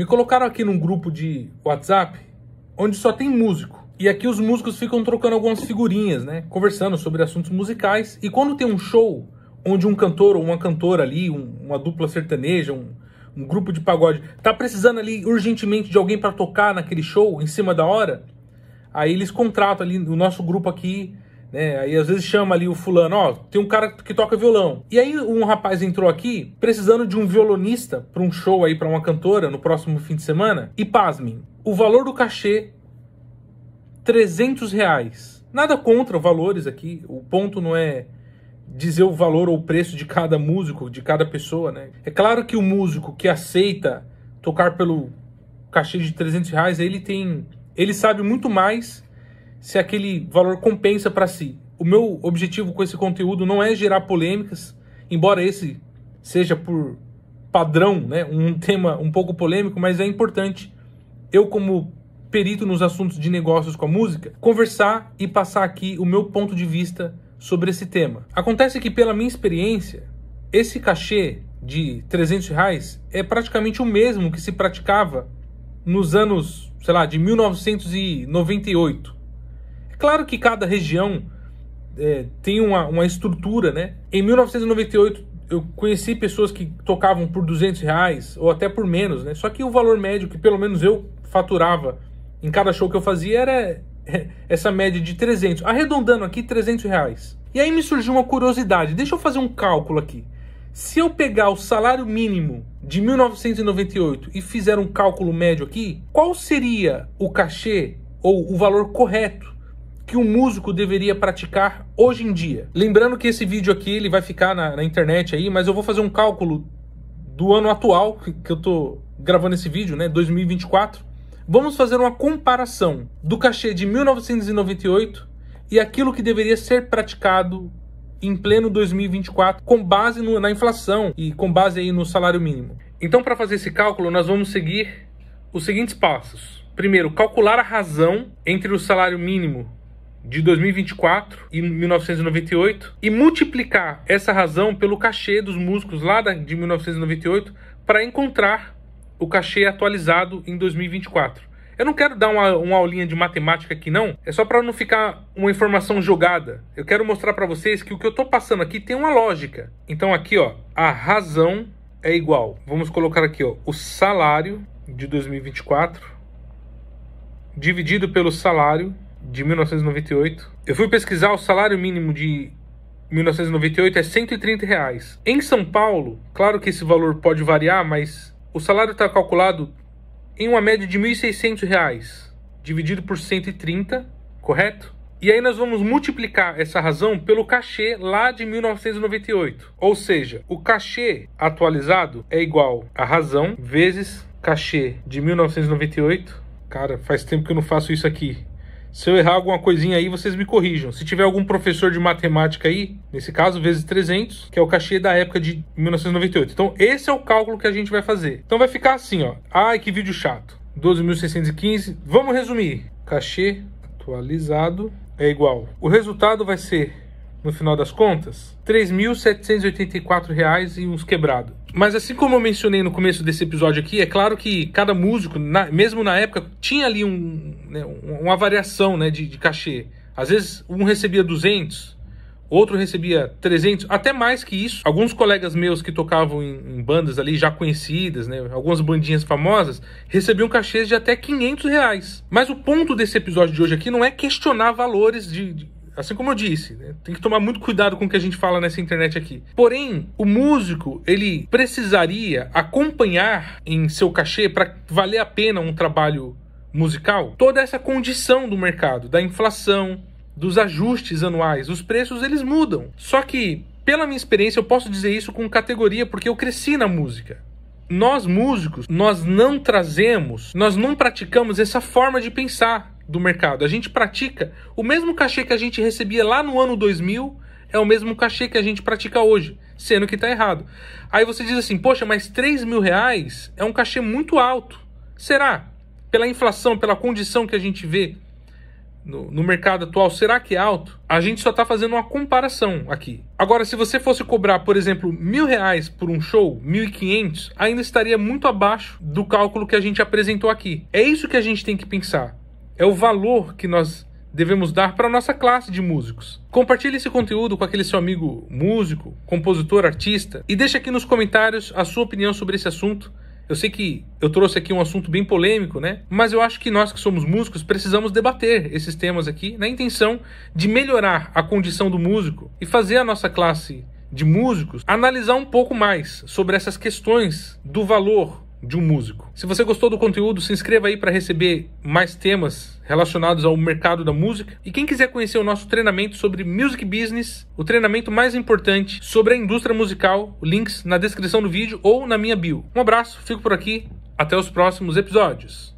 Me colocaram aqui num grupo de WhatsApp onde só tem músico. E aqui os músicos ficam trocando algumas figurinhas, né? Conversando sobre assuntos musicais. E quando tem um show onde um cantor ou uma cantora ali, um, uma dupla sertaneja, um, um grupo de pagode, tá precisando ali urgentemente de alguém para tocar naquele show em cima da hora, aí eles contratam ali o nosso grupo aqui né? Aí às vezes chama ali o fulano, ó, tem um cara que toca violão. E aí um rapaz entrou aqui precisando de um violonista para um show aí para uma cantora no próximo fim de semana. E pasmem, o valor do cachê 300 reais. Nada contra valores aqui, o ponto não é dizer o valor ou o preço de cada músico, de cada pessoa, né? É claro que o músico que aceita tocar pelo cachê de 300 reais, ele tem, ele sabe muito mais se aquele valor compensa para si. O meu objetivo com esse conteúdo não é gerar polêmicas, embora esse seja por padrão, né, um tema um pouco polêmico, mas é importante. Eu como perito nos assuntos de negócios com a música, conversar e passar aqui o meu ponto de vista sobre esse tema. Acontece que pela minha experiência, esse cachê de 300 reais é praticamente o mesmo que se praticava nos anos, sei lá, de 1998. Claro que cada região é, tem uma, uma estrutura, né? Em 1998 eu conheci pessoas que tocavam por 200 reais ou até por menos, né? Só que o valor médio que pelo menos eu faturava em cada show que eu fazia era é, essa média de 300, arredondando aqui 300 reais. E aí me surgiu uma curiosidade, deixa eu fazer um cálculo aqui. Se eu pegar o salário mínimo de 1998 e fizer um cálculo médio aqui, qual seria o cachê ou o valor correto que um músico deveria praticar hoje em dia. Lembrando que esse vídeo aqui ele vai ficar na, na internet aí, mas eu vou fazer um cálculo do ano atual que eu tô gravando esse vídeo, né, 2024. Vamos fazer uma comparação do cachê de 1998 e aquilo que deveria ser praticado em pleno 2024 com base no, na inflação e com base aí no salário mínimo. Então, para fazer esse cálculo, nós vamos seguir os seguintes passos. Primeiro, calcular a razão entre o salário mínimo de 2024 e 1998 e multiplicar essa razão pelo cachê dos músicos lá de 1998 para encontrar o cachê atualizado em 2024. Eu não quero dar uma, uma aulinha de matemática aqui não, é só para não ficar uma informação jogada. Eu quero mostrar para vocês que o que eu estou passando aqui tem uma lógica. Então aqui ó, a razão é igual. Vamos colocar aqui ó, o salário de 2024 dividido pelo salário de 1998. Eu fui pesquisar o salário mínimo de 1998 é 130 reais. Em São Paulo, claro que esse valor pode variar, mas o salário está calculado em uma média de 1.600 reais, dividido por 130, correto? E aí nós vamos multiplicar essa razão pelo cachê lá de 1998. Ou seja, o cachê atualizado é igual a razão vezes cachê de 1998. Cara, faz tempo que eu não faço isso aqui. Se eu errar alguma coisinha aí, vocês me corrijam. Se tiver algum professor de matemática aí, nesse caso, vezes 300, que é o cachê da época de 1998. Então, esse é o cálculo que a gente vai fazer. Então, vai ficar assim, ó. Ai, que vídeo chato. 12.615. Vamos resumir. Cachê atualizado é igual. O resultado vai ser no final das contas, R$ 3.784 e uns quebrados Mas assim como eu mencionei no começo desse episódio aqui, é claro que cada músico, na, mesmo na época, tinha ali um, né, uma variação né, de, de cachê. Às vezes um recebia 200, outro recebia 300, até mais que isso. Alguns colegas meus que tocavam em, em bandas ali já conhecidas, né, algumas bandinhas famosas, recebiam cachês de até 500 reais. Mas o ponto desse episódio de hoje aqui não é questionar valores de, de Assim como eu disse, né? tem que tomar muito cuidado com o que a gente fala nessa internet aqui. Porém, o músico, ele precisaria acompanhar em seu cachê para valer a pena um trabalho musical toda essa condição do mercado, da inflação, dos ajustes anuais. Os preços eles mudam. Só que, pela minha experiência, eu posso dizer isso com categoria porque eu cresci na música nós músicos, nós não trazemos, nós não praticamos essa forma de pensar do mercado. A gente pratica o mesmo cachê que a gente recebia lá no ano 2000, é o mesmo cachê que a gente pratica hoje, sendo que está errado. Aí você diz assim, poxa, mas 3 mil reais é um cachê muito alto. Será? Pela inflação, pela condição que a gente vê no, no mercado atual, será que é alto? A gente só está fazendo uma comparação aqui. Agora, se você fosse cobrar, por exemplo, mil reais por um show, mil e quinhentos, ainda estaria muito abaixo do cálculo que a gente apresentou aqui. É isso que a gente tem que pensar é o valor que nós devemos dar para a nossa classe de músicos. Compartilhe esse conteúdo com aquele seu amigo músico, compositor, artista e deixe aqui nos comentários a sua opinião sobre esse assunto. Eu sei que eu trouxe aqui um assunto bem polêmico, né? Mas eu acho que nós que somos músicos precisamos debater esses temas aqui na intenção de melhorar a condição do músico e fazer a nossa classe de músicos analisar um pouco mais sobre essas questões do valor de um músico. Se você gostou do conteúdo, se inscreva aí para receber mais temas relacionados ao mercado da música. E quem quiser conhecer o nosso treinamento sobre music business, o treinamento mais importante sobre a indústria musical, links na descrição do vídeo ou na minha bio. Um abraço, fico por aqui, até os próximos episódios.